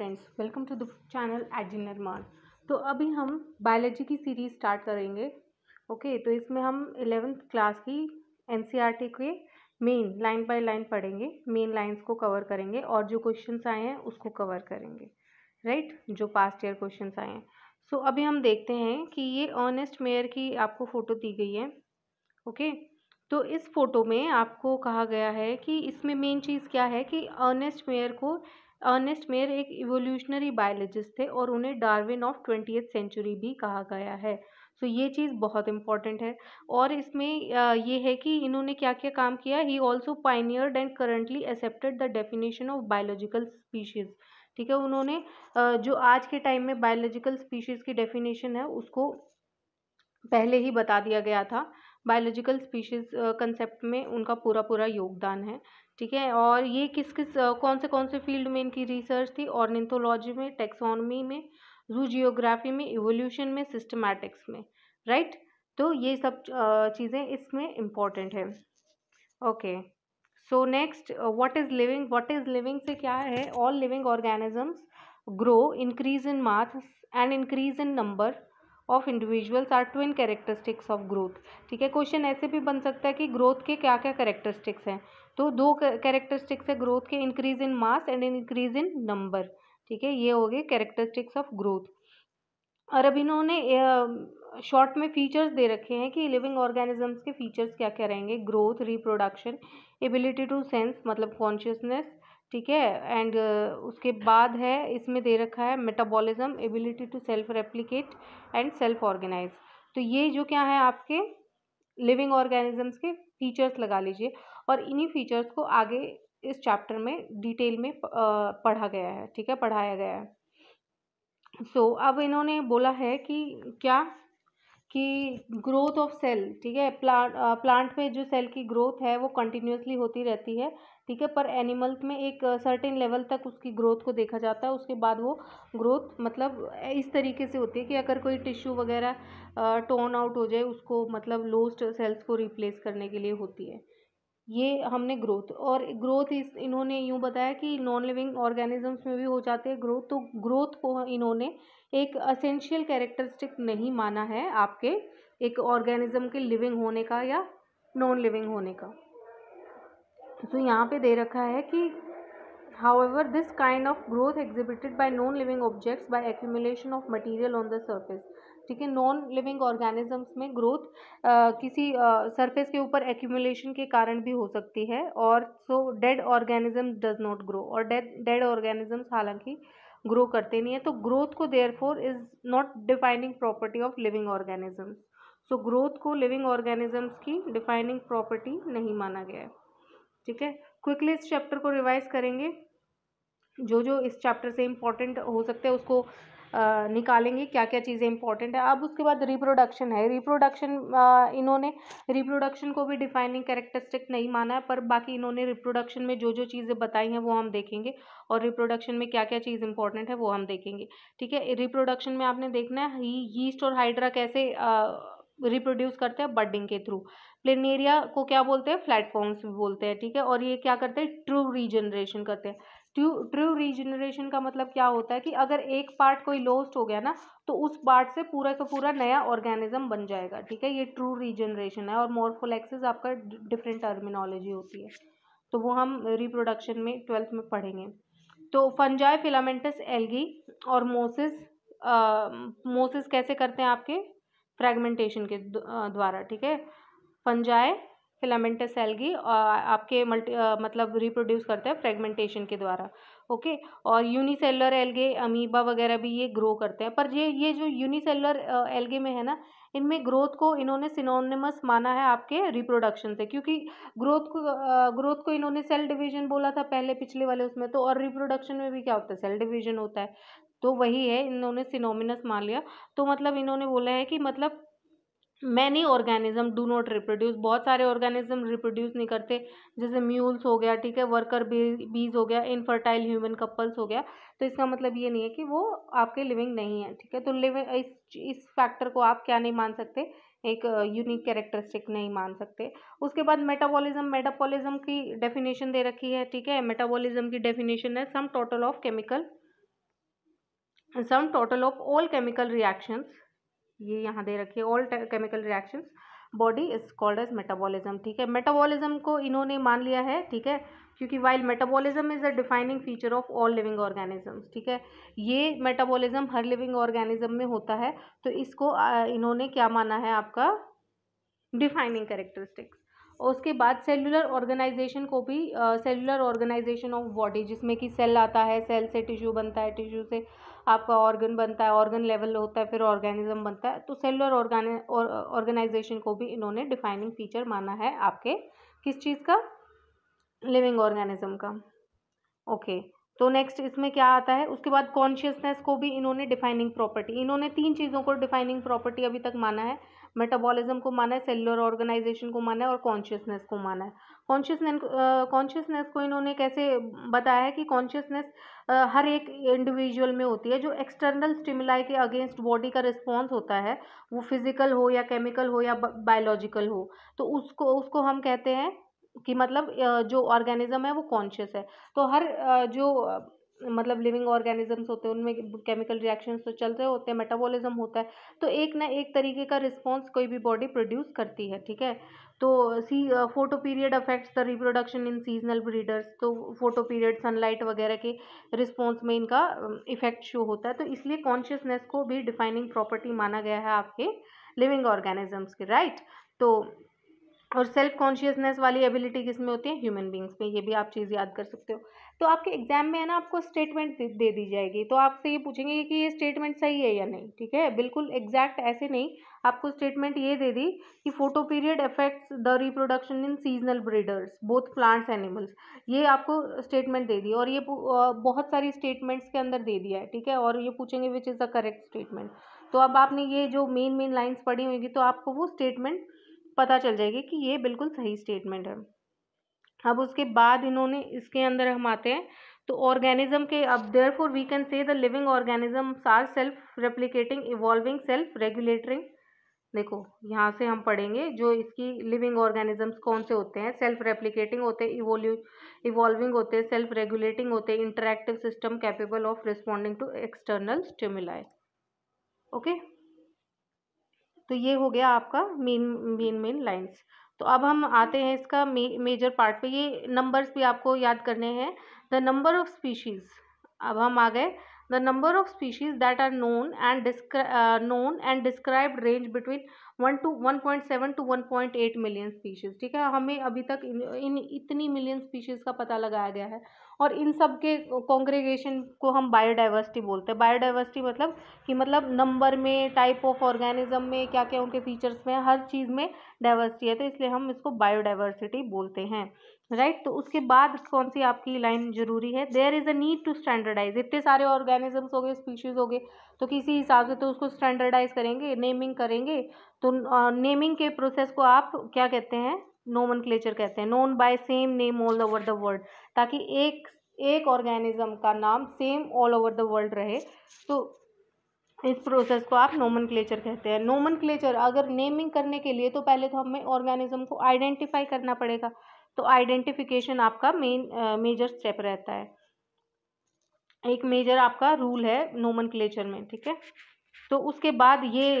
Friends welcome to the channel at Nirman तो अभी हम बायोलॉजी की सीरीज़ स्टार्ट करेंगे ओके तो इसमें हम एलेवेंथ क्लास की एन e के मेन लाइन बाय लाइन पढ़ेंगे मेन लाइंस को कवर करेंगे और जो क्वेश्चन आए हैं उसको कवर करेंगे राइट right? जो पास्ट ईयर क्वेश्चन आए हैं सो so, अभी हम देखते हैं कि ये ऑनेस्ट मेयर की आपको फ़ोटो दी गई है ओके okay? तो इस फोटो में आपको कहा गया है कि इसमें मेन चीज़ क्या है कि अर्नेस्ट मेयर को अर्नेस्ट मेयर एक इवोल्यूशनरी बायोलॉजिस्ट थे और उन्हें डार्विन ऑफ ट्वेंटी सेंचुरी भी कहा गया है सो so, ये चीज़ बहुत इंपॉर्टेंट है और इसमें ये है कि इन्होंने क्या क्या काम किया he also pioneered and currently accepted the definition of biological species ठीक है उन्होंने जो आज के टाइम में बायोलॉजिकल स्पीशीज़ की डेफिनेशन है उसको पहले ही बता दिया गया था बायोलॉजिकल स्पीशीज़ कंसेप्ट में उनका पूरा पूरा योगदान है ठीक है और ये किस किस कौन से कौन से फील्ड में इनकी रिसर्च थी ऑर्निथोलॉजी में टेक्सोनमी में जू जियोग्राफी में इवोल्यूशन में सिस्टमैटिक्स में राइट तो ये सब चीज़ें इसमें इम्पॉर्टेंट है okay so next what is living what is living से क्या है all living organisms grow increase in mass and increase in number of individuals are twin characteristics of growth ठीक है क्वेश्चन ऐसे भी बन सकता है कि ग्रोथ के क्या क्या कैरेक्टरिस्टिक्स हैं तो दो कैरेक्टरिस्टिक्स है ग्रोथ के increase in mass and increase in number ठीक है ये हो गए कैरेक्टरिस्टिक्स ऑफ ग्रोथ और अब इन्होंने शॉर्ट में फीचर्स दे रखे हैं कि लिविंग ऑर्गेनिजम्स के फीचर्स क्या क्या रहेंगे growth reproduction ability to sense मतलब कॉन्शियसनेस ठीक है एंड uh, उसके बाद है इसमें दे रखा है metabolism ability to self replicate and self organize तो ये जो क्या है आपके लिविंग ऑर्गेनिजम्स के फीचर्स लगा लीजिए और इन्हीं फीचर्स को आगे इस चैप्टर में डिटेल में पढ़ा गया है ठीक है पढ़ाया गया है सो so, अब इन्होंने बोला है कि क्या कि ग्रोथ ऑफ सेल ठीक है प्लांट प्लांट में जो सेल की ग्रोथ है वो कंटिन्यूसली होती रहती है ठीक है पर एनिमल में एक सर्टेन लेवल तक उसकी ग्रोथ को देखा जाता है उसके बाद वो ग्रोथ मतलब इस तरीके से होती है कि अगर कोई टिश्यू वगैरह टोन आउट हो जाए उसको मतलब लोस्ट सेल्स को रिप्लेस करने के लिए होती है ये हमने ग्रोथ और ग्रोथ इस इन्होंने यूँ बताया कि नॉन लिविंग ऑर्गेनिजम्स में भी हो जाते हैं ग्रोथ तो ग्रोथ को इन्होंने एक असेंशियल कैरेक्टरिस्टिक नहीं माना है आपके एक ऑर्गेनिज्म के लिविंग होने का या नॉन लिविंग होने का सो so, यहाँ पे दे रखा है कि however this kind of growth exhibited by non living objects by accumulation of material on the surface ठीक है नॉन लिविंग ऑर्गेनिजम्स में ग्रोथ किसी सर्फेस के ऊपर एक्यूमुलेशन के कारण भी हो सकती है और so dead organism does not grow और डेड डेड ऑर्गेनिजम्स हालांकि ग्रो करते नहीं है तो ग्रोथ को therefore is not defining property of living organisms so growth को लिविंग ऑर्गेनिजम्स की डिफाइनिंग प्रॉपर्टी नहीं माना गया है ठीक है क्विकली इस चैप्टर को रिवाइज करेंगे जो जो इस चैप्टर से इम्पॉर्टेंट हो सकते हैं उसको आ, निकालेंगे क्या क्या चीज़ें इंपॉर्टेंट है अब उसके बाद रिप्रोडक्शन है रिप्रोडक्शन इन्होंने रिप्रोडक्शन को भी डिफाइनिंग कैरेक्टरिस्टिक नहीं माना है पर बाकी इन्होंने रिप्रोडक्शन में जो जो चीज़ें बताई हैं वो हम देखेंगे और रिप्रोडक्शन में क्या क्या चीज़ इंपॉर्टेंट है वो हम देखेंगे ठीक है रिप्रोडक्शन में आपने देखना है यीस्ट और हाइड्रा कैसे आ, रिप्रोड्यूस करते हैं बर्डिंग के थ्रू प्लेन एरिया को क्या बोलते हैं फ्लैटफॉर्म्स भी बोलते हैं ठीक है और ये क्या करते हैं ट्रू रीजनरेशन करते हैं ट्रू ट्रू रीजनरेशन का मतलब क्या होता है कि अगर एक पार्ट कोई लॉस्ट हो गया ना तो उस पार्ट से पूरा का पूरा नया ऑर्गेनिज्म बन जाएगा ठीक है ये ट्रू रीजनरेशन है और मोरफोलैक्सिस आपका डिफरेंट टर्मिनोलॉजी होती है तो वो हम रिप्रोडक्शन में ट्वेल्थ में पढ़ेंगे तो फंजाई फिलामेंटस एलगी और मोसिस मोसिस कैसे करते हैं आपके फ्रेगमेंटेशन के द्वारा ठीक है फंजाए फिलामेंटस एल्गी आपके मल्टी मतलब रिप्रोड्यूस करते हैं फ्रेगमेंटेशन के द्वारा ओके और यूनिसेलर एल्गे अमीबा वगैरह भी ये ग्रो करते हैं पर ये ये जो यूनिसेलर एल्गे में है ना इनमें ग्रोथ को इन्होंने सिनोनिमस माना है आपके रिप्रोडक्शन से क्योंकि ग्रोथ को ग्रोथ को इन्होंने सेल डिवीजन बोला था पहले पिछले वाले उसमें तो और रिप्रोडक्शन में भी क्या होता है सेल डिवीजन होता है तो वही है इन्होंने सिनोमिनस मान लिया तो मतलब इन्होंने बोला है कि मतलब many organism do not reproduce बहुत सारे ऑर्गेनिज्म रिप्रोड्यूस नहीं करते जैसे म्यूल्स हो गया ठीक है वर्कर बीज हो गया इनफर्टाइल ह्यूमन कपल्स हो गया तो इसका मतलब ये नहीं है कि वो आपके लिविंग नहीं है ठीक है तो लिविंग इस इस फैक्टर को आप क्या नहीं मान सकते एक यूनिक कैरेक्टरिस्टिक नहीं मान सकते उसके बाद मेटाबॉलिज्म मेटाबॉलिज्म की डेफिनेशन दे रखी है ठीक है मेटाबॉलिज्म की डेफिनेशन है sum total of chemical sum total of all chemical reactions ये यहाँ दे रखिए all chemical reactions body is called as metabolism ठीक है मेटाबॉलिज्म को इन्होंने मान लिया है ठीक है क्योंकि while metabolism is the defining feature of all living organisms ठीक है ये मेटाबॉलिज्म हर लिविंग ऑर्गेनिज्म में होता है तो इसको इन्होंने क्या माना है आपका डिफाइनिंग करेक्टरिस्टिक्स और उसके बाद सेलुलर ऑर्गेनाइजेशन को भी सेलुलर ऑर्गेनाइजेशन ऑफ बॉडी जिसमें कि सेल आता है सेल से टिश्यू बनता है टिश्यू से आपका ऑर्गन बनता है ऑर्गन लेवल होता है फिर ऑर्गेनिज्म बनता है तो सेलुलर ऑर्गेनि ऑर्गेनाइजेशन को भी इन्होंने डिफाइनिंग फीचर माना है आपके किस चीज़ का लिविंग ऑर्गेनिज्म का ओके तो नेक्स्ट इसमें क्या आता है उसके बाद कॉन्शियसनेस को भी इन्होंने डिफाइनिंग प्रॉपर्टी इन्होंने तीन चीज़ों को डिफाइनिंग प्रॉपर्टी अभी तक माना है मेटाबॉलिज्म को माना है सेलुलर ऑर्गेनाइजेशन को माना है और कॉन्शियसनेस को माना है कॉन्शियसनेस कॉन्शियसनेस uh, को इन्होंने कैसे बताया है कि कॉन्शियसनेस uh, हर एक इंडिविजुअल में होती है जो एक्सटर्नल स्टिमुलाई के अगेंस्ट बॉडी का रिस्पॉन्स होता है वो फिजिकल हो या केमिकल हो या बायोलॉजिकल हो तो उसको उसको हम कहते हैं कि मतलब uh, जो ऑर्गेनिज्म है वो कॉन्शियस है तो हर जो मतलब लिविंग ऑर्गेनिजम्स होते हैं उनमें केमिकल रिएक्शंस तो चल रहे होते हैं मेटाबॉलिज्म होता है तो एक ना एक तरीके का रिस्पॉन्स कोई भी बॉडी प्रोड्यूस करती है ठीक है तो C photo period affects the reproduction in seasonal breeders तो फोटो पीरियड सनलाइट वगैरह के रिस्पॉन्स में इनका इफेक्ट शो होता है तो इसलिए कॉन्शियसनेस को भी डिफाइनिंग प्रॉपर्टी माना गया है आपके लिविंग ऑर्गेनिजम्स के राइट तो और सेल्फ कॉन्शियसनेस वाली एबिलिटी किस में होती है ह्यूमन बींग्स में ये भी आप चीज़ याद कर सकते हो तो आपके एग्जाम में है ना आपको स्टेटमेंट दे दी जाएगी तो आपसे ये पूछेंगे कि ये स्टेटमेंट सही है या नहीं ठीक है बिल्कुल एग्जैक्ट ऐसे नहीं आपको स्टेटमेंट ये दे दी कि photo period affects the reproduction in seasonal breeders both plants animals ये आपको स्टेटमेंट दे दी और ये बहुत सारी स्टेटमेंट्स के अंदर दे दिया है ठीक है और ये पूछेंगे which is the correct statement तो अब आपने ये जो मेन मेन लाइन्स पढ़ी होंगी तो आपको वो स्टेटमेंट पता चल जाएगी कि ये बिल्कुल सही स्टेटमेंट है अब उसके बाद इन्होंने इसके अंदर हम आते हैं तो ऑर्गेनिज्म के अब therefore we can say the living organism are self replicating evolving self regulating देखो यहाँ से हम पढ़ेंगे जो इसकी लिविंग ऑर्गेनिजम्स कौन से होते हैं सेल्फ रेप्लिकेटिंग होते हैं इवोल्यू इवॉल्विंग होते हैं सेल्फ रेगुलेटिंग होते हैं interactive system capable of responding to external stimuli okay तो ये हो गया आपका मेन मेन मेन लाइन्स तो अब हम आते हैं इसका मे, मेजर पार्ट पे ये नंबर्स भी आपको याद करने हैं द नंबर ऑफ स्पीशीज़ अब हम आ गए the number of species that are known and known and describe range between one to one point seven to one point eight million species ठीक है हमें अभी तक इन, इन इतनी मिलियन स्पीशीज़ का पता लगाया गया है और इन सब के कॉन्ग्रेगेशन को हम बायोडाइवर्सिटी बोलते हैं बायोडाइवर्सिटी मतलब कि मतलब नंबर में टाइप ऑफ ऑर्गेनिज्म में क्या क्या उनके फीचर्स में हर चीज़ में डाइवर्सिटी है तो इसलिए हम इसको बायोडाइवर्सिटी बोलते हैं राइट right? तो उसके बाद कौन सी आपकी लाइन जरूरी है there is a need to standardize इतने सारे ऑर्गेनिजम्स हो गए स्पीशीज़ हो गए तो किसी हिसाब से तो उसको स्टैंडर्डाइज करेंगे नेमिंग करेंगे तो नेमिंग के प्रोसेस को आप क्या कहते हैं नोमन कहते हैं known by same name all over the world ताकि एक एक ऑर्गेनिज्म का नाम same all over the world रहे तो इस प्रोसेस को आप नोमन कहते हैं नोमन अगर नेमिंग करने के लिए तो पहले तो हमें ऑर्गेनिज्म को आइडेंटिफाई करना पड़ेगा तो आइडेंटिफिकेशन आपका मेन मेजर स्टेप रहता है एक मेजर आपका रूल है नोमन में ठीक है तो उसके बाद ये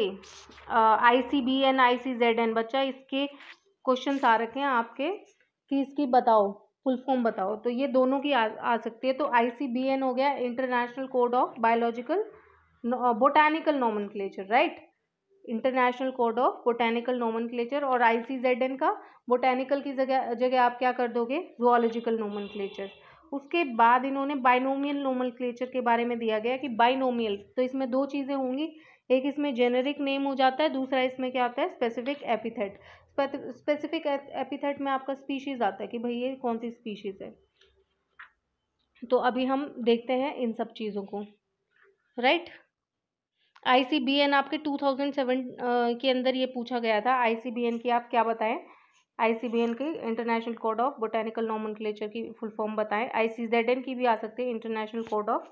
I C B N I C Z N बच्चा इसके क्वेश्चन आ रखे हैं आपके कि इसकी बताओ फुल फॉर्म बताओ तो ये दोनों की आ, आ सकती है तो आईसीबीएन हो गया international code of biological botanical nomen right international code of botanical nomen और आई सी जेड एन का बोटैनिकल की जगह जगह आप क्या कर दोगे जोलॉजिकल नॉमन उसके बाद इन्होंने बाइनोमियल नॉमन के बारे में दिया गया कि बाइनोमियल तो इसमें दो चीज़ें होंगी एक इसमें जेनरिक नेम हो जाता है दूसरा इसमें क्या आता है स्पेसिफिक एपिथेट स्पेसिफिक एपिथेट में आपका स्पीशीज़ आता है कि भाई ये कौन सी स्पीशीज़ है तो अभी हम देखते हैं इन सब चीज़ों को right I C B N आपके टू थाउजेंड सेवन के अंदर ये पूछा गया था आई सी बी एन की आप क्या बताएं आई सी बी एन की international code of botanical nomen की फुल फॉर्म बताएं आई सी जेड एन की भी आ सकती है international code of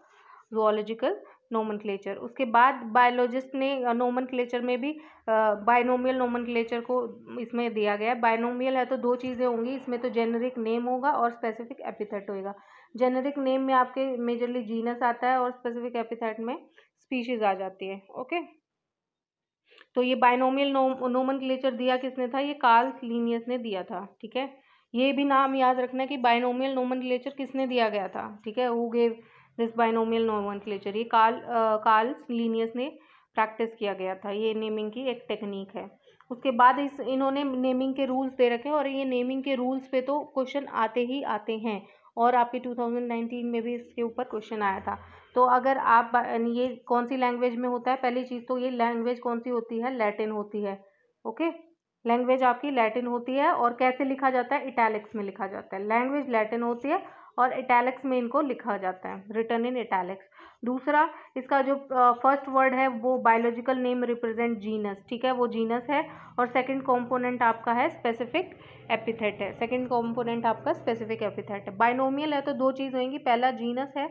zoological nomen उसके बाद बायोलॉजिस्ट ने नोमन में भी बायनोमियल नोमन को इसमें दिया गया है बायनोमियल है तो दो चीज़ें होंगी इसमें तो जेनरिक नेम होगा और स्पेसिफिक एपिथेट होएगा जेनरिक नेम में आपके मेजरली जीनस आता है और स्पेसिफिक एपिथेट में स्पीशीज़ आ जाती है ओके तो ये बायनोमियल नो, नोमन दिया किसने था ये कार्ल लीनियस ने दिया था ठीक है ये भी नाम याद रखना कि बायनोमियल नोमन किसने दिया गया था ठीक है वो गेव दिस बाइनोमियल क्लेचर ये कार्ल कार्ल्स लीनियस ने प्रैक्टिस किया गया था ये नेमिंग की एक टेक्निक है उसके बाद इस इन्होंने नेमिंग के रूल्स दे रखे हैं और ये नेमिंग के रूल्स पे तो क्वेश्चन आते ही आते हैं और आपके 2019 में भी इसके ऊपर क्वेश्चन आया था तो अगर आप ये कौन सी लैंग्वेज में होता है पहली चीज़ तो ये लैंग्वेज कौन सी होती है लैटिन होती है ओके लैंग्वेज आपकी लैटिन होती है और कैसे लिखा जाता है इटैलिक्स में लिखा जाता है लैंग्वेज लैटिन होती है और इटैलिक्स में इनको लिखा जाता है रिटर्न इन इटैलिक्स दूसरा इसका जो फर्स्ट वर्ड है वो बायोलॉजिकल नेम रिप्रेजेंट जीनस ठीक है वो जीनस है और सेकंड कंपोनेंट आपका है स्पेसिफिक एपिथेट है सेकंड कंपोनेंट आपका स्पेसिफिक एपिथेट है बाइनोमियल है तो दो चीज़ होंगी पहला जीनस है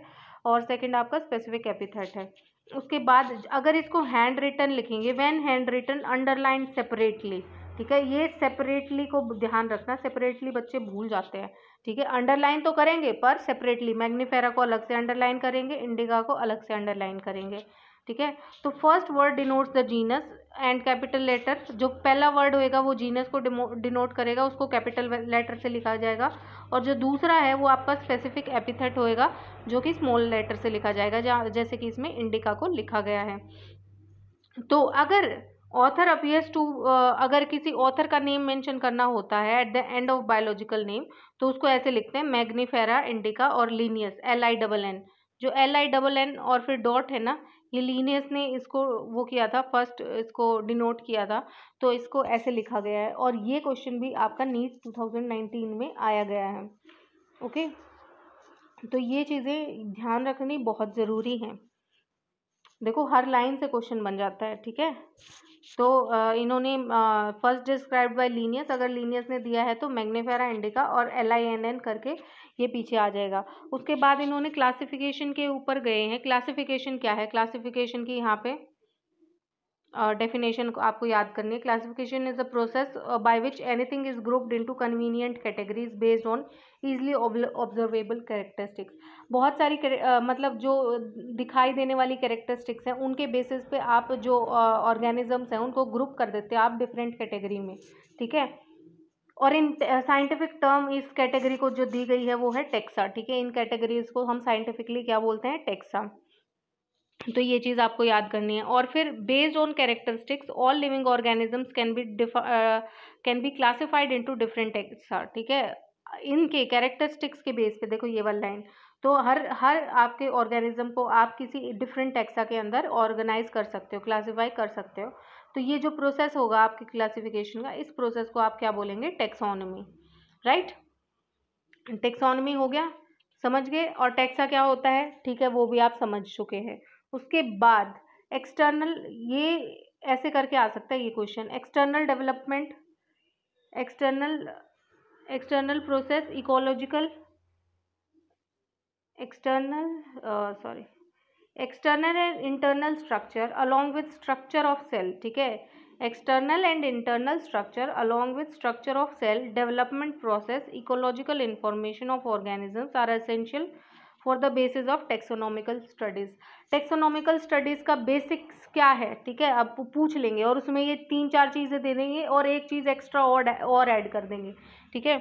और सेकंड आपका स्पेसिफिक एपिथेट है उसके बाद अगर इसको हैंड रिटर्न लिखेंगे when handwritten underline separately ठीक है ये सेपरेटली को ध्यान रखना सेपरेटली बच्चे भूल जाते हैं ठीक है अंडरलाइन तो करेंगे पर सेपरेटली मैग्नीफेरा को अलग से अंडरलाइन करेंगे इंडिगा को अलग से अंडरलाइन करेंगे ठीक है तो first word denotes the genus and capital letter जो पहला वर्ड होएगा वो जीनस को डिनोट करेगा उसको कैपिटल लेटर से लिखा जाएगा और जो दूसरा है वो आपका स्पेसिफिक एपिथेट होएगा जो कि स्मॉल लेटर से लिखा जाएगा जैसे कि इसमें इंडिका को लिखा गया है तो अगर ऑथर अपियर्स टू अगर किसी ऑथर का नेम मेंशन करना होता है at the end of biological name तो उसको ऐसे लिखते हैं मैग्नीफेरा इंडिका और Linnaeus L I double N जो एल आई डबल एन और फिर डॉट है ना ये लीनियस ने इसको वो किया था फर्स्ट इसको डिनोट किया था तो इसको ऐसे लिखा गया है और ये क्वेश्चन भी आपका नीट नाइनटीन में आया गया है ओके तो ये चीज़ें ध्यान रखनी बहुत ज़रूरी हैं देखो हर लाइन से क्वेश्चन बन जाता है ठीक है तो इन्होंने फर्स्ट डिस्क्राइब बाय लीनियस अगर लीनियस ने दिया है तो मैग्नेफेरा इंडिका और एल आई एन एन करके ये पीछे आ जाएगा उसके बाद इन्होंने क्लासिफिकेशन के ऊपर गए हैं क्लासिफिकेशन क्या है क्लासिफिकेशन की यहाँ पे डेफिनेशन को आपको याद करनी है classification is a process by which anything is grouped into convenient categories based on easily observable characteristics बहुत सारी uh, मतलब जो दिखाई देने वाली कैरेक्टरिस्टिक्स हैं उनके बेसिस पे आप जो ऑर्गेनिजम्स uh, हैं उनको ग्रुप कर देते हैं आप डिफरेंट कैटेगरी में ठीक है और इन साइंटिफिक टर्म इस कैटेगरी को जो दी गई है वो है टेक्सा ठीक है इन कैटेगरीज को हम साइंटिफिकली क्या बोलते हैं टेक्सा तो ये चीज़ आपको याद करनी है और फिर based on characteristics all living organisms can be can be classified into different एक्सा ठीक है इनके कैरेक्टरिस्टिक्स के बेस पे देखो ये वाला लाइन तो हर हर आपके ऑर्गेनिज्म को आप किसी डिफरेंट टैक्सा के अंदर ऑर्गेनाइज कर सकते हो क्लासीफाई कर सकते हो तो ये जो प्रोसेस होगा आपके क्लासिफिकेशन का इस प्रोसेस को आप क्या बोलेंगे टेक्सोनमी राइट टेक्सोनमी हो गया समझ गए और टैक्सा क्या होता है ठीक है वो भी आप समझ चुके हैं उसके बाद एक्सटर्नल ये ऐसे करके आ सकता है ये question external development external external process ecological external sorry external and internal structure along with structure of cell ठीक है external and internal structure along with structure of cell development process ecological information of organisms are essential for the basis of taxonomical studies taxonomical studies का basics क्या है ठीक है अब पूछ लेंगे और उसमें ये तीन चार चीज़ें दे देंगे और एक चीज़ एक्स्ट्रा और और ऐड कर देंगे ठीक है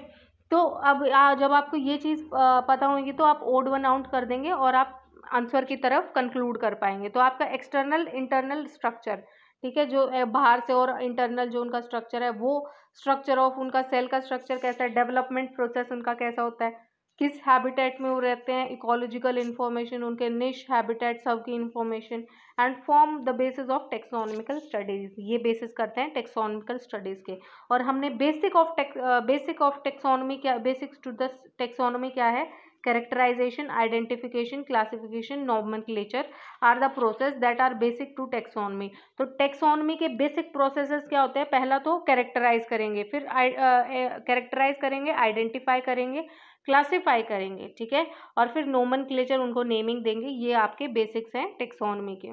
तो अब आ, जब आपको ये चीज़ पता होगी तो आप ओड वन आउट कर देंगे और आप आंसर की तरफ कंक्लूड कर पाएंगे तो आपका एक्सटर्नल इंटरनल स्ट्रक्चर ठीक है जो बाहर से और इंटरनल जो उनका स्ट्रक्चर है वो स्ट्रक्चर ऑफ उनका सेल का स्ट्रक्चर कैसा है डेवलपमेंट प्रोसेस उनका कैसा होता है किस हैबिटेट में वो रहते हैं इकोलॉजिकल इन्फॉर्मेशन उनके निश हैबिटेट सब की information and form the basis of taxonomical studies ये बेसिस करते हैं टेक्सोनॉमिकल स्टडीज़ के और हमने basic of tax basic of taxonomy क्या बेसिक्स टू द टेक्सोनॉमी क्या है characterization identification classification nomenclature are the process that are basic to taxonomy तो टेक्सोनमी के बेसिक processes क्या होते हैं पहला तो कैरेक्टराइज करेंगे फिर कैरेक्टराइज करेंगे आइडेंटिफाई करेंगे क्लासिफाई करेंगे ठीक है और फिर नोमन क्लेचर उनको नेमिंग देंगे ये आपके बेसिक्स हैं टेक्सोनमी के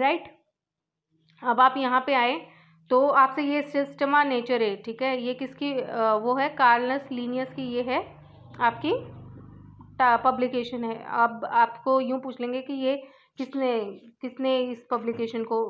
राइट right? अब आप यहाँ पे आए तो आपसे ये सिस्टमा नेचर है ठीक है ये किसकी वो है कार्लस लीनियस की ये है आपकी पब्लिकेशन है अब आपको यूँ पूछ लेंगे कि ये किसने किसने इस पब्लिकेशन को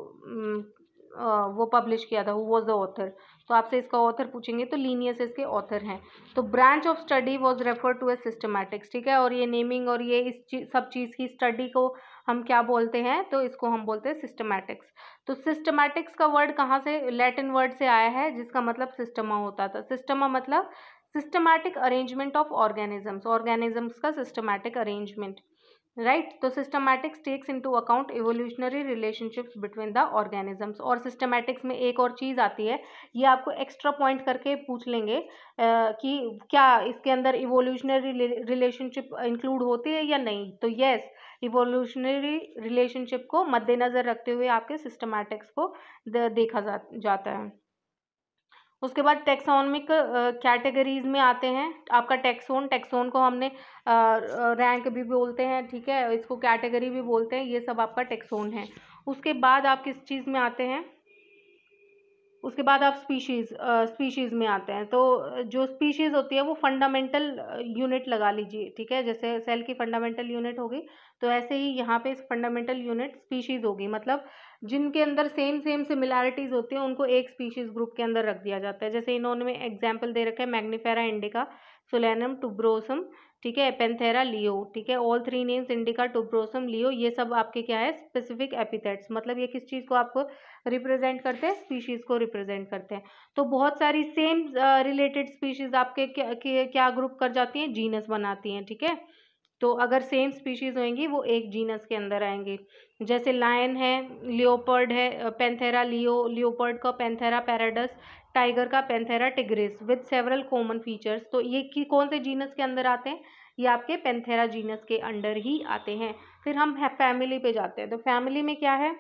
वो पब्लिश किया था वो वॉज द ऑथर तो आपसे इसका ऑथर पूछेंगे तो लीनियस इसके ऑथर हैं तो branch of study was refer to a systematics ठीक है और ये नेमिंग और ये इस चीज सब चीज़ की स्टडी को हम क्या बोलते हैं तो इसको हम बोलते हैं सिस्टमैटिक्स तो सिस्टमैटिक्स का वर्ड कहाँ से लैटिन वर्ड से आया है जिसका मतलब सिस्टमा होता था सिस्टमा मतलब systematic arrangement of organisms organisms का सिस्टमैटिक अरेंजमेंट राइट तो systematics takes into account evolutionary relationships between the organisms और सिस्टमैटिक्स में एक और चीज़ आती है ये आपको एक्स्ट्रा पॉइंट करके पूछ लेंगे आ, कि क्या इसके अंदर इवोल्यूशनरी रिलेशनशिप इंक्लूड होती है या नहीं तो येस इवोल्यूशनरी रिलेशनशिप को मद्देनज़र रखते हुए आपके सिस्टमैटिक्स को देखा जा, जाता है उसके बाद टेक्सोनमिक कैटेगरीज में आते हैं आपका टेक्सोन टेक्सोन को हमने रैंक भी बोलते हैं ठीक है इसको कैटेगरी भी बोलते हैं ये सब आपका टेक्सोन है उसके बाद आप किस चीज़ में आते हैं उसके बाद आप स्पीशीज़ स्पीशीज़ में आते हैं तो जो स्पीशीज़ होती है वो फंडामेंटल यूनिट लगा लीजिए ठीक है जैसे सेल की फंडामेंटल यूनिट होगी तो ऐसे ही यहाँ पे फंडामेंटल यूनिट स्पीशीज़ होगी मतलब जिनके अंदर सेम सेम सिमिलैरिटीज़ होती हैं उनको एक स्पीशीज़ ग्रुप के अंदर रख दिया जाता है जैसे इन्होंने एग्जाम्पल दे रखा है मैग्नीफेरा इंडिका सोलैनम टुब्रोसम ठीक है एपेंथेरा लियो ठीक है all three names indica tuberosum leo ये सब आपके क्या है स्पेसिफिक एपिथेट्स मतलब ये किस चीज़ को आपको रिप्रेजेंट करते हैं स्पीशीज़ को रिप्रेजेंट करते हैं तो बहुत सारी सेम रिलेटेड स्पीशीज़ आपके क्या, क्या ग्रुप कर जाती हैं जीनस बनाती हैं ठीक है थीके? तो अगर सेम स्पीशीज़ होंगी वो एक जीनस के अंदर आएंगे जैसे लायन है लियोपर्ड है पेंथेरा लियो लियोपर्ड का पेंथेरा पैराडस टाइगर का Panthera tigris with several common features तो ये कौन से जीनस के अंदर आते हैं ये आपके पेंथेरा जीनस के अंडर ही आते हैं फिर हम फैमिली पे जाते हैं तो फैमिली में क्या है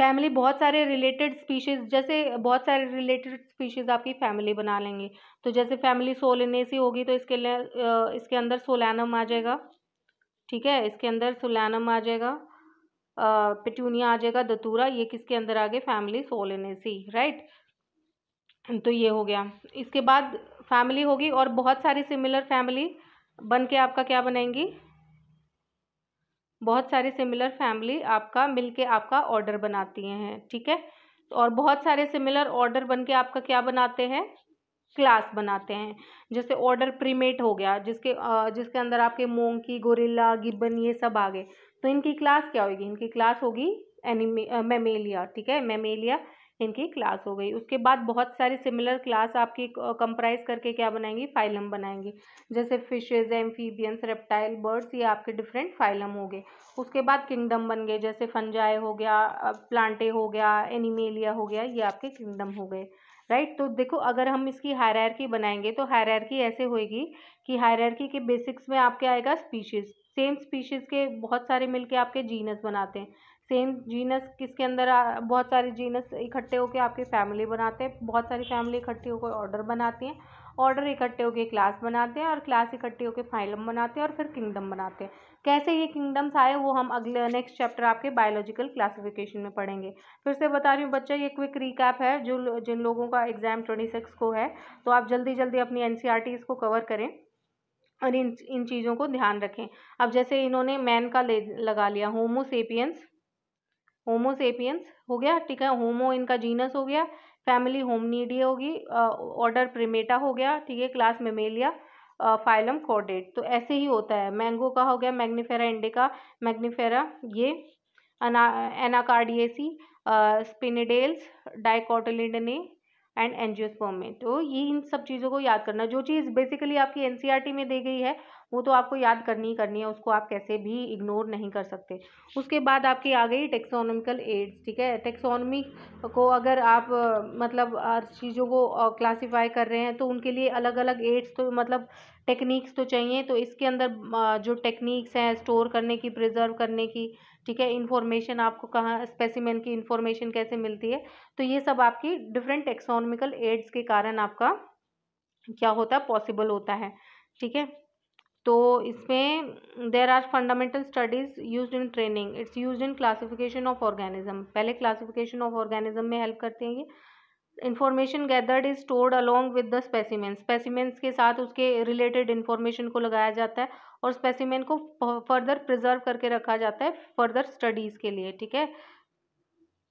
फैमिली बहुत सारे रिलेटेड स्पीशीज़ जैसे बहुत सारे रिलेटेड स्पीशीज़ आपकी फैमिली बना लेंगे तो जैसे फैमिली सोलिनेसी होगी तो इसके लिए इसके अंदर सोलैनम आ जाएगा ठीक है इसके अंदर सोलैनम आ जाएगा पेटूनिया आ जाएगा दतूरा ये किसके अंदर आ गए फैमिली सोलिनेसी राइट तो ये हो गया इसके बाद फैमिली होगी और बहुत सारी सिमिलर फैमिली बन के आपका क्या बनेंगी बहुत सारी सिमिलर फैमिली आपका मिलके आपका ऑर्डर बनाती हैं ठीक है और बहुत सारे सिमिलर ऑर्डर बन के आपका क्या बनाते हैं क्लास बनाते हैं जैसे ऑर्डर प्रीमेट हो गया जिसके जिसके अंदर आपके की गोरिल्ला गिब्बन ये सब आ गए तो इनकी क्लास क्या होगी इनकी क्लास होगी एनिमे मेमेलिया ठीक है मेमेलिया इनकी क्लास हो गई उसके बाद बहुत सारी सिमिलर क्लास आपकी कंप्राइज करके क्या बनाएंगी फाइलम बनाएंगी जैसे फिशेज एम्फीबियंस रेप्टाइल बर्ड्स ये आपके डिफरेंट फाइलम हो गए उसके बाद किंगडम बन गए जैसे फंजाए हो गया प्लांटे हो गया एनिमेलिया हो गया ये आपके किंगडम हो गए राइट तो देखो अगर हम इसकी हायर बनाएंगे तो हायर ऐसे होएगी कि हायर के बेसिक्स में आपके आएगा स्पीशीज़ सेम स्पीशीज़ के बहुत सारे मिलके आपके जीनस बनाते हैं सेम जीनस किसके अंदर आ, बहुत सारे जीनस इकट्ठे होकर आपकी फैमिली बनाते हैं बहुत सारी फैमिली इकट्ठी होकर ऑर्डर बनाती हैं ऑर्डर इकट्ठे होकर क्लास बनाते हैं और क्लास इकट्ठे होकर फाइलम बनाते हैं और फिर किंगडम बनाते हैं कैसे ये किंगडम्स आए वो हम अगले नेक्स्ट चैप्टर आपके बायोलॉजिकल क्लासिफिकेशन में पढ़ेंगे फिर से बता रही हूँ बच्चा ये क्विक रिकैप है जो जिन लोगों का एग्जाम ट्वेंटी सिक्स को है तो आप जल्दी जल्दी अपनी एन इसको कवर करें और इन इन चीज़ों को ध्यान रखें अब जैसे इन्होंने मैन का ले लगा लिया होमोसेपियंस होमोसेपियंस हो गया ठीक है होमो इनका जीनस हो गया फैमिली होमनीडिया होगी ऑर्डर प्रिमेटा हो गया ठीक है क्लास मेमेलिया फाइलम कॉर्डेट तो ऐसे ही होता है मैंगो का हो गया मैग्नीफेरा इंडिका मैग्नीफेरा ये अना एनाकार्डियसी स्पिनिडेल्स डाइकोटलिडने एंड एनजियोस्पर्मे तो ये इन सब चीज़ों को याद करना जो चीज़ बेसिकली आपकी एनसीईआरटी e में दी गई है वो तो आपको याद करनी ही करनी है उसको आप कैसे भी इग्नोर नहीं कर सकते उसके बाद आपकी आ गई टेक्सोनॉमिकल एड्स ठीक है टेक्सोनॉमी को अगर आप मतलब चीज़ों को क्लासीफाई कर रहे हैं तो उनके लिए अलग अलग एड्स तो मतलब टेक्निक्स तो चाहिए तो इसके अंदर जो टेक्निक्स हैं स्टोर करने की प्रिजर्व करने की ठीक है इन्फॉर्मेशन आपको कहाँ स्पेसिमेन की इन्फॉर्मेशन कैसे मिलती है तो ये सब आपकी डिफरेंट टेक्सोनॉमिकल एड्स के कारण आपका क्या होता है पॉसिबल होता है ठीक है तो इसमें there are fundamental studies use in training it's use in classification of organism पहले क्लासिफिकेशन ऑफ ऑर्गेनिज्म में हेल्प करते हैं ये information gathered is stored along with the specimens specimens के साथ उसके रिलेटेड इन्फॉर्मेशन को लगाया जाता है और स्पेसिमेंट को फर्दर प्रिजर्व करके रखा जाता है फर्दर स्टडीज़ के लिए ठीक है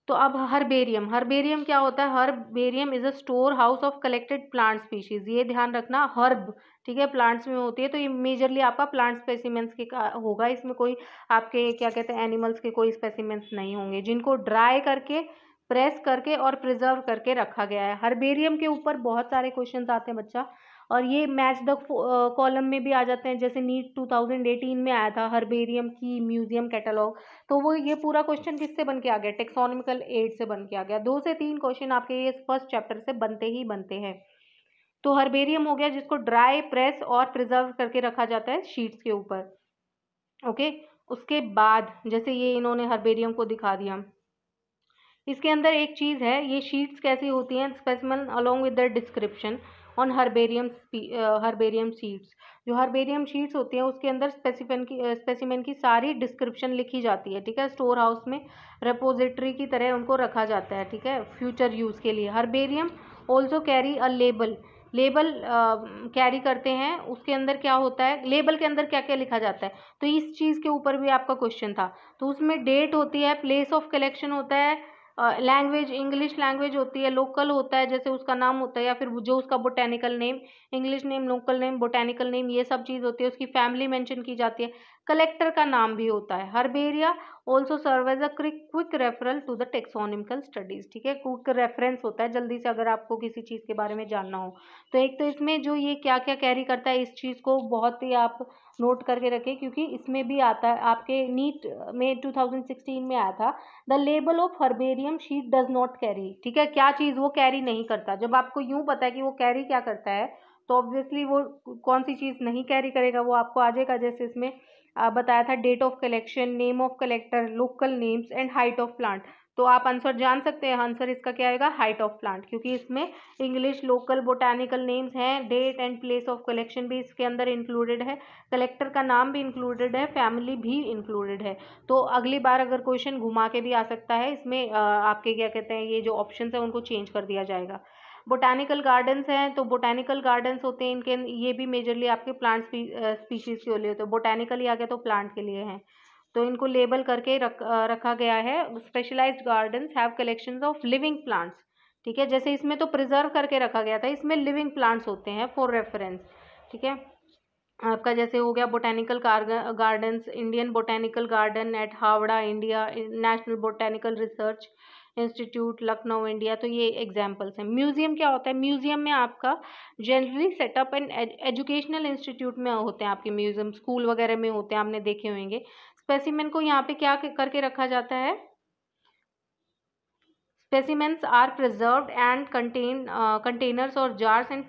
तो अब हरबेरियम हरबेरियम क्या होता है herbarium is a store house of collected plant species ये ध्यान रखना हर्ब ठीक है प्लांट्स में होती है तो ये मेजरली आपका प्लांट स्पेसिमेंट्स के होगा इसमें कोई आपके क्या कहते हैं एनिमल्स के कोई स्पेसिमेंट्स नहीं होंगे जिनको ड्राई करके प्रेस करके और प्रिजर्व करके रखा गया है हरबेरियम के ऊपर बहुत सारे क्वेश्चन आते हैं बच्चा और ये मैच द कॉलम में भी आ जाते हैं जैसे नीट 2018 में आया था हर्बेरियम की म्यूजियम कैटलॉग तो वो ये पूरा क्वेश्चन किससे बन के आ गया टेक्सोनमिकल एड से बन के आ गया दो से तीन क्वेश्चन आपके ये फर्स्ट चैप्टर से बनते ही बनते हैं तो हर्बेरियम हो गया जिसको ड्राई प्रेस और प्रिजर्व करके रखा जाता है शीट्स के ऊपर ओके उसके बाद जैसे ये इन्होंने हर्बेरियम को दिखा दिया इसके अंदर एक चीज़ है ये शीट्स कैसी होती हैं specimen along with the description on herbarium herbarium sheets जो हर्बेरियम शीट्स होती हैं उसके अंदर स्पेसिफिन की स्पेसिमेन uh, की सारी डिस्क्रिप्शन लिखी जाती है ठीक है स्टोर हाउस में रेपोजिटरी की तरह उनको रखा जाता है ठीक है फ्यूचर यूज़ के लिए herbarium also carry a label label carry करते हैं उसके अंदर क्या होता है लेबल के अंदर क्या क्या लिखा जाता है तो इस चीज़ के ऊपर भी आपका क्वेश्चन था तो उसमें डेट होती है प्लेस ऑफ कलेक्शन होता है लैंग्वेज इंग्लिश लैंग्वेज होती है लोकल होता है जैसे उसका नाम होता है या फिर जो उसका botanical name English name local name botanical name ये सब चीज़ होती है उसकी फैमिली मेंशन की जाती है कलेक्टर का नाम भी होता है herbaria also serve as a quick referral to the taxonomical studies ठीक है क्विक रेफरेंस होता है जल्दी से अगर आपको किसी चीज़ के बारे में जानना हो तो एक तो इसमें जो ये क्या क्या कैरी करता है इस चीज़ को बहुत ही आप नोट करके रखें क्योंकि इसमें भी आता है आपके नीट में 2016 में आया था the label of herbarium sheet does not carry ठीक है क्या चीज़ वो कैरी नहीं करता जब आपको यूँ पता है कि वो कैरी क्या करता है तो ऑब्वियसली वो कौन सी चीज़ नहीं कैरी करेगा वो आपको आ जाएगा जैसे इसमें बताया था date of collection name of collector local names and height of plant तो आप आंसर जान सकते हैं आंसर इसका क्या आएगा हाइट ऑफ प्लांट क्योंकि इसमें इंग्लिश लोकल बोटैनिकल नेम्स हैं date and place of collection भी इसके अंदर इंक्लूडेड है कलेक्टर का नाम भी इंक्लूडेड है फैमिली भी इंक्लूडेड है तो अगली बार अगर क्वेश्चन घुमा के भी आ सकता है इसमें आपके क्या कहते हैं ये जो ऑप्शन है उनको चेंज कर दिया जाएगा बोटैनिकल गार्डन्स हैं तो बोटैनिकल गार्डन्स होते हैं इनके ये भी मेजरली आपके प्लांट स्पीशीज़ के लिए होते हैं बोटैनिकली ही आ गया तो प्लांट के लिए हैं तो इनको लेबल करके रख रखा गया है specialize gardens have collection of living plants ठीक है जैसे इसमें तो प्रिजर्व करके रखा गया था इसमें लिविंग प्लांट्स होते हैं फॉर रेफरेंस ठीक है आपका जैसे हो गया botanical gardens Indian botanical garden at Howrah India national botanical research institute Lucknow India तो ये एग्जाम्पल्स हैं म्यूज़ियम क्या होता है म्यूज़ियम में आपका generally set up and educational institute में होते हैं आपके म्यूज़ियम स्कूल वगैरह में होते हैं आपने देखे होंगे स्पेसिमेन को यहाँ पे क्या करके रखा जाता है specimens are preserve and contain containers और jars and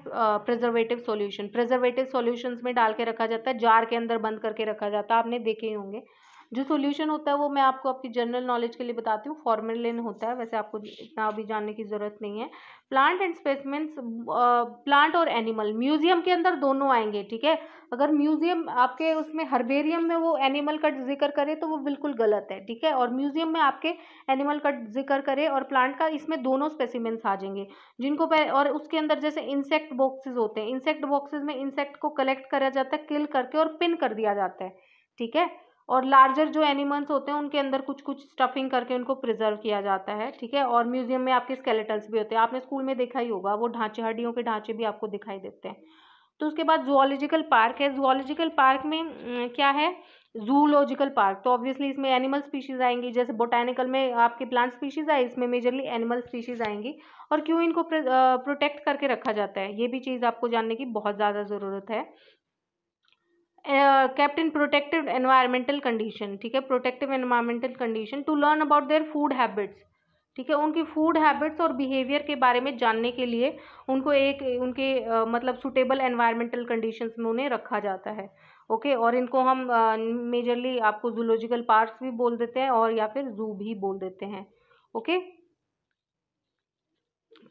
preservative solution preservative solution में डाल के रखा जाता है जार के अंदर बंद करके रखा जाता है आपने देखे होंगे जो सोल्यूशन होता है वो मैं आपको आपकी जनरल नॉलेज के लिए बताती हूँ फॉर्मेलिन होता है वैसे आपको इतना अभी जानने की ज़रूरत नहीं है प्लांट एंड स्पेसमेंट्स प्लांट और एनिमल म्यूजियम के अंदर दोनों आएंगे ठीक है अगर म्यूजियम आपके उसमें हर्बेरियम में वो एनिमल का जिक्र करे तो वो बिल्कुल गलत है ठीक है और म्यूजियम में आपके एनिमल का जिक्र करे और प्लांट का इसमें दोनों स्पेसिमेंट्स आ जाएंगे जिनको और उसके अंदर जैसे इंसेक्ट बॉक्सेस होते हैं इंसेक्ट बॉक्सेस में इंसेक्ट को कलेक्ट करा जाता है किल करके और पिन कर दिया जाता है ठीक है और लार्जर जो एनिमल्स होते हैं उनके अंदर कुछ कुछ स्टफिंग करके उनको प्रिजर्व किया जाता है ठीक है और म्यूजियम में आपके स्केलेटन्स भी होते हैं आपने स्कूल में देखा ही होगा वो ढांचे हड्डियों के ढांचे भी आपको दिखाई देते हैं तो उसके बाद जुआलॉजिकल पार्क है जुआलॉजिकल पार्क में क्या है जूलॉजिकल पार्क तो ऑब्वियसली इसमें एनिमल स्पीशीज़ आएंगी जैसे बोटानिकल में आपके प्लांट स्पीशीज़ आए इसमें मेजरली एनिमल स्पीशीज़ आएंगी और क्यों इनको प्रोटेक्ट करके रखा जाता है ये भी चीज़ आपको जानने की बहुत ज़्यादा ज़रूरत है kept in protective environmental condition ठीक है protective environmental condition to learn about their food habits ठीक है उनकी फूड हैबिट्स और बिहेवियर के बारे में जानने के लिए उनको एक उनके आ, मतलब सुटेबल एनवायरमेंटल कंडीशंस में उन्हें रखा जाता है ओके और इनको हम मेजरली आपको जूलॉजिकल पार्क्स भी बोल देते हैं और या फिर जू भी बोल देते हैं ओके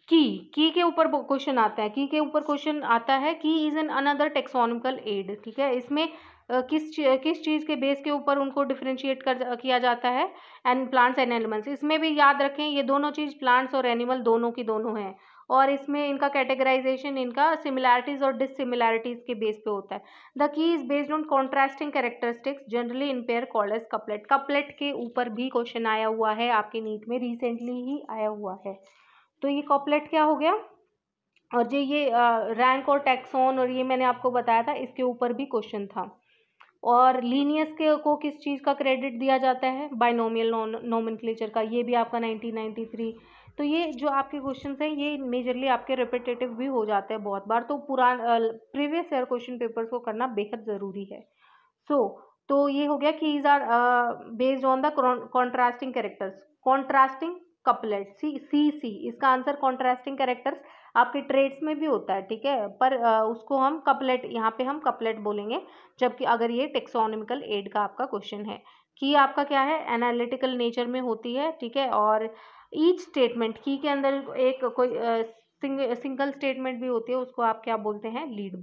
की की के ऊपर क्वेश्चन आता है की के ऊपर क्वेश्चन आता है key is an another taxonomical aid ठीक है इसमें किस किस चीज़ के बेस के ऊपर उनको डिफ्रेंशिएट कर किया जाता है एंड प्लांट्स एंड एनिमल्स इसमें भी याद रखें ये दोनों चीज़ प्लांट्स और एनिमल दोनों की दोनों हैं और इसमें इनका कैटेगराइजेशन इनका सिमिलैरिटीज़ और डिसिमिलैरिटीज़ के बेस पे होता है the key is based on contrasting characteristics generally in pair called couplet couplet के ऊपर भी क्वेश्चन आया हुआ है आपके नीट में रिसेंटली ही आया हुआ है तो ये कॉपलेट क्या हो गया और जो ये रैंक और टैक्सोन और ये मैंने आपको बताया था इसके ऊपर भी क्वेश्चन था और लीनियस के को किस चीज़ का क्रेडिट दिया जाता है बाइनोमियल नोमन का ये भी आपका 1993 तो ये जो आपके क्वेश्चन हैं ये मेजरली आपके रिपीटेटिव भी हो जाते हैं बहुत बार तो पुरान प्रीवियस ईयर क्वेश्चन पेपर्स को करना बेहद ज़रूरी है सो so, तो ये हो गया कि is are based on the contrasting characters contrasting couplet C C C इसका आंसर कॉन्ट्रास्टिंग कैरेक्टर्स आपके ट्रेड्स में भी होता है ठीक है पर आ, उसको हम कपलेट यहाँ पे हम कपलेट बोलेंगे जबकि अगर ये टेक्सोनॉमिकल एड का आपका क्वेश्चन है की आपका क्या है एनालिटिकल नेचर में होती है ठीक है और ईच स्टेटमेंट की के अंदर एक कोई सिंगल स्टेटमेंट भी होती है उसको आप क्या बोलते हैं लीड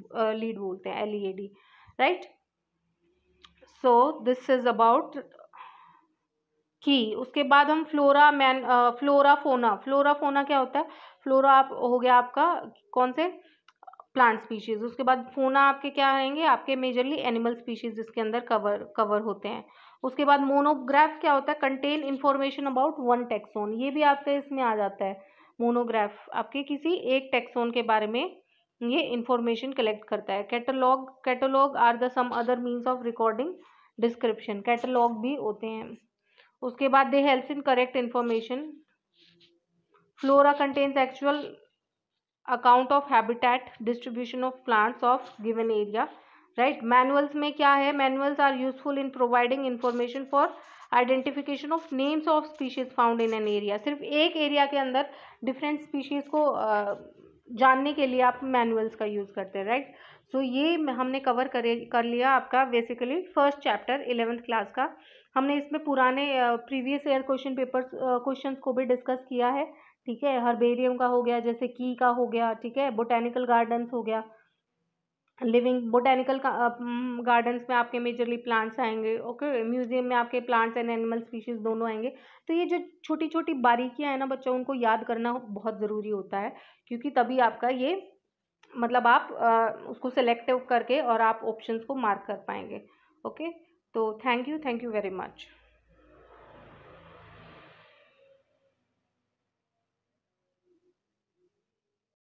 लीड बोलते हैं L E A D right so this is about key उसके बाद हम फ्लोरा मैन फ्लोराफोना फ्लोराफोना क्या होता है फ्लोरा आप हो गया आपका कौन से प्लांट स्पीशीज़ उसके बाद फोना आपके क्या रहेंगे आपके मेजरली एनिमल स्पीशीज़ जिसके अंदर कवर कवर होते हैं उसके बाद मोनोग्राफ क्या होता है contain information about one taxon ये भी आपके इसमें आ जाता है मोनोग्राफ आपके किसी एक टेक्सोन के बारे में ये इन्फॉर्मेशन कलेक्ट करता है catalog catalog are the some other means of recording description catalog भी होते हैं उसके बाद they help in correct information flora contains actual account of habitat distribution of plants of given area right manuals में क्या है manuals are useful in providing information for identification of names of species found in an area सिर्फ एक area के अंदर different species को जानने के लिए आप मैनुअल्स का यूज़ करते हैं राइट सो ये हमने कवर कर लिया आपका basically first chapter eleventh class का हमने इसमें पुराने previous year question papers question को भी डिस्कस किया है ठीक है हर्बेरियम का हो गया जैसे की का हो गया ठीक है बोटेनिकल गार्डन्स हो गया लिविंग बोटेनिकल गार्डन्स में आपके मेजरली प्लांट्स आएंगे ओके म्यूजियम में आपके प्लांट्स एंड एनिमल स्पीशीज दोनों आएंगे तो ये जो छोटी छोटी बारीकियां हैं ना बच्चों उनको याद करना बहुत ज़रूरी होता है क्योंकि तभी आपका ये मतलब आप आ, उसको सेलेक्टिव करके और आप ऑप्शंस को मार्क कर पाएंगे okay So thank you, thank you very much.